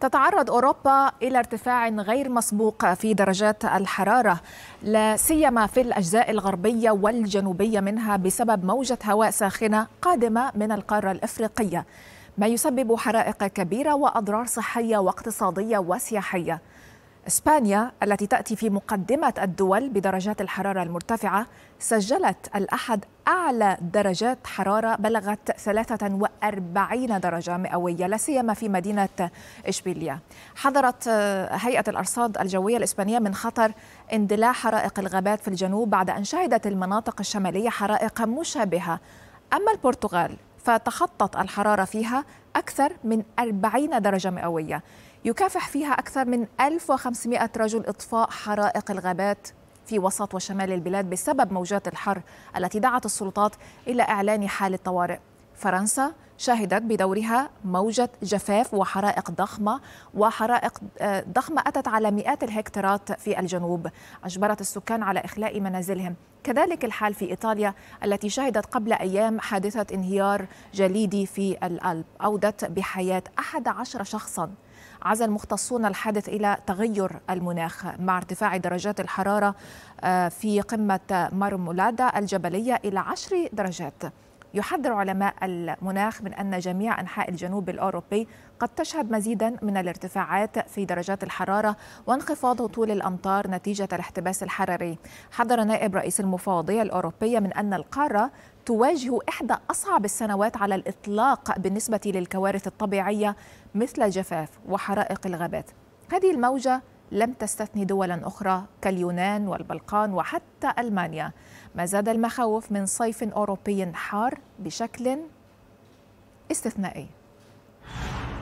تتعرض أوروبا إلى ارتفاع غير مسبوق في درجات الحرارة لا سيما في الأجزاء الغربية والجنوبية منها بسبب موجة هواء ساخنة قادمة من القارة الإفريقية ما يسبب حرائق كبيرة وأضرار صحية واقتصادية وسياحية إسبانيا التي تأتي في مقدمة الدول بدرجات الحرارة المرتفعة سجلت الأحد أعلى درجات حرارة بلغت 43 درجة مئوية لا سيما في مدينة إشبيلية حذرت آه، هيئة الأرصاد الجوية الإسبانية من خطر اندلاع حرائق الغابات في الجنوب بعد أن شهدت المناطق الشمالية حرائق مشابهة أما البرتغال فتخطت الحرارة فيها أكثر من 40 درجة مئوية يكافح فيها أكثر من 1500 رجل إطفاء حرائق الغابات في وسط وشمال البلاد بسبب موجات الحر التي دعت السلطات إلى إعلان حالة طوارئ فرنسا شهدت بدورها موجة جفاف وحرائق ضخمة وحرائق آه، ضخمة أتت على مئات الهكتارات في الجنوب أجبرت السكان على إخلاء منازلهم كذلك الحال في إيطاليا التي شهدت قبل أيام حادثة انهيار جليدي في الألب أودت بحياة 11 شخصاً عزا المختصون الحادث إلى تغير المناخ مع ارتفاع درجات الحرارة آه، في قمة مارمولادا الجبلية إلى 10 درجات يحذر علماء المناخ من أن جميع أنحاء الجنوب الأوروبي قد تشهد مزيدا من الارتفاعات في درجات الحرارة وانخفاض هطول الأمطار نتيجة الاحتباس الحراري حذر نائب رئيس المفوضية الأوروبية من أن القارة تواجه إحدى أصعب السنوات على الإطلاق بالنسبة للكوارث الطبيعية مثل الجفاف وحرائق الغابات هذه الموجة لم تستثني دولا أخرى كاليونان والبلقان وحتى ألمانيا ما زاد المخاوف من صيف أوروبي حار بشكل استثنائي